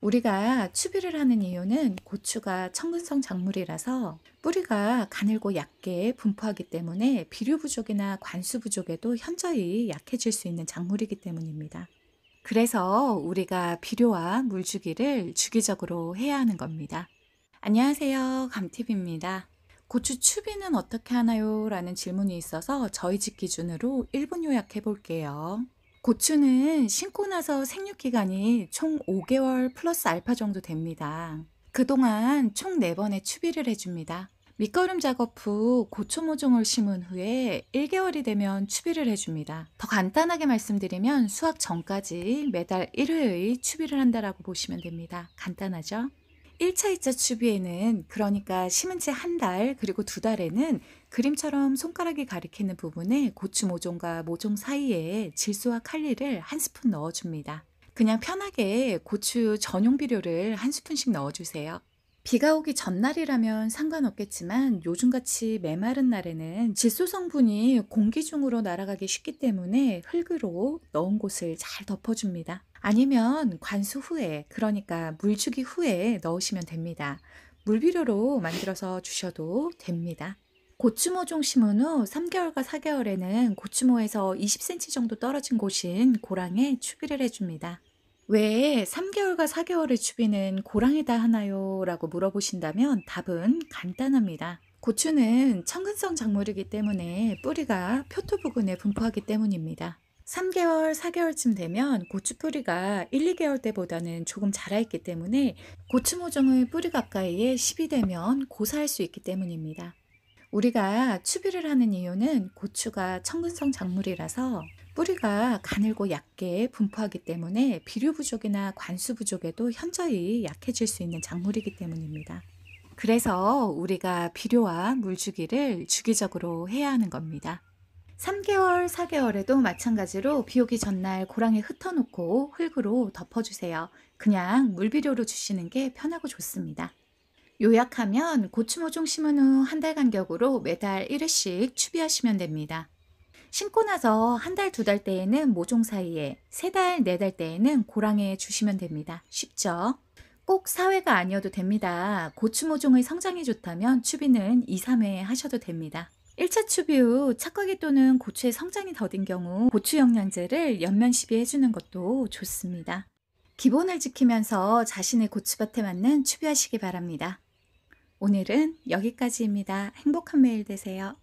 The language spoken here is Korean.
우리가 추비를 하는 이유는 고추가 청근성 작물이라서 뿌리가 가늘고 얕게 분포하기 때문에 비료 부족이나 관수 부족에도 현저히 약해질 수 있는 작물이기 때문입니다. 그래서 우리가 비료와 물주기를 주기적으로 해야 하는 겁니다. 안녕하세요. 감팁입니다. 고추 추비는 어떻게 하나요? 라는 질문이 있어서 저희 집 기준으로 1분 요약해 볼게요. 고추는 심고 나서 생육 기간이 총 5개월 플러스 알파 정도 됩니다. 그동안 총 4번의 추비를 해줍니다. 밑거름 작업 후 고추 모종을 심은 후에 1개월이 되면 추비를 해줍니다. 더 간단하게 말씀드리면 수확 전까지 매달 1회의 추비를 한다라고 보시면 됩니다. 간단하죠? 1차, 2차 추비에는 그러니까 심은 지 한 달, 그리고 두 달에는 그림처럼 손가락이 가리키는 부분에 고추 모종과 모종 사이에 질소와 칼리를 한 스푼 넣어줍니다. 그냥 편하게 고추 전용 비료를 한 스푼씩 넣어주세요. 비가 오기 전날이라면 상관없겠지만 요즘같이 메마른 날에는 질소 성분이 공기 중으로 날아가기 쉽기 때문에 흙으로 넣은 곳을 잘 덮어줍니다. 아니면 관수 후에 그러니까 물주기 후에 넣으시면 됩니다. 물비료로 만들어서 주셔도 됩니다. 고추모 종 심은 후 3개월과 4개월에는 고추모에서 20cm 정도 떨어진 곳인 고랑에 추비를 해줍니다. 왜 3개월과 4개월의 추비는 고랑이다 하나요? 라고 물어보신다면 답은 간단합니다. 고추는 청근성 작물이기 때문에 뿌리가 표토 부근에 분포하기 때문입니다. 3개월, 4개월쯤 되면 고추 뿌리가 1, 2개월 때보다는 조금 자라있기 때문에 고추 모종의 뿌리 가까이에 10이 되면 고사할 수 있기 때문입니다. 우리가 추비를 하는 이유는 고추가 청근성 작물이라서 뿌리가 가늘고 얕게 분포하기 때문에 비료 부족이나 관수 부족에도 현저히 약해질 수 있는 작물이기 때문입니다. 그래서 우리가 비료와 물주기를 주기적으로 해야 하는 겁니다. 3개월, 4개월에도 마찬가지로 비 오기 전날 고랑에 흩어놓고 흙으로 덮어주세요. 그냥 물비료로 주시는 게 편하고 좋습니다. 요약하면 고추 모종 심은 후 한 달 간격으로 매달 1회씩 추비하시면 됩니다. 신고 나서 한 달, 두 달 때에는 모종 사이에, 세 달, 네 달 때에는 고랑에 주시면 됩니다. 쉽죠? 꼭 사회가 아니어도 됩니다. 고추 모종의 성장이 좋다면 추비는 2, 3회 하셔도 됩니다. 1차 추비 후착각이 또는 고추의 성장이 더딘 경우 고추 영양제를 연면 시비해주는 것도 좋습니다. 기본을 지키면서 자신의 고추밭에 맞는 추비하시기 바랍니다. 오늘은 여기까지입니다. 행복한 매일 되세요.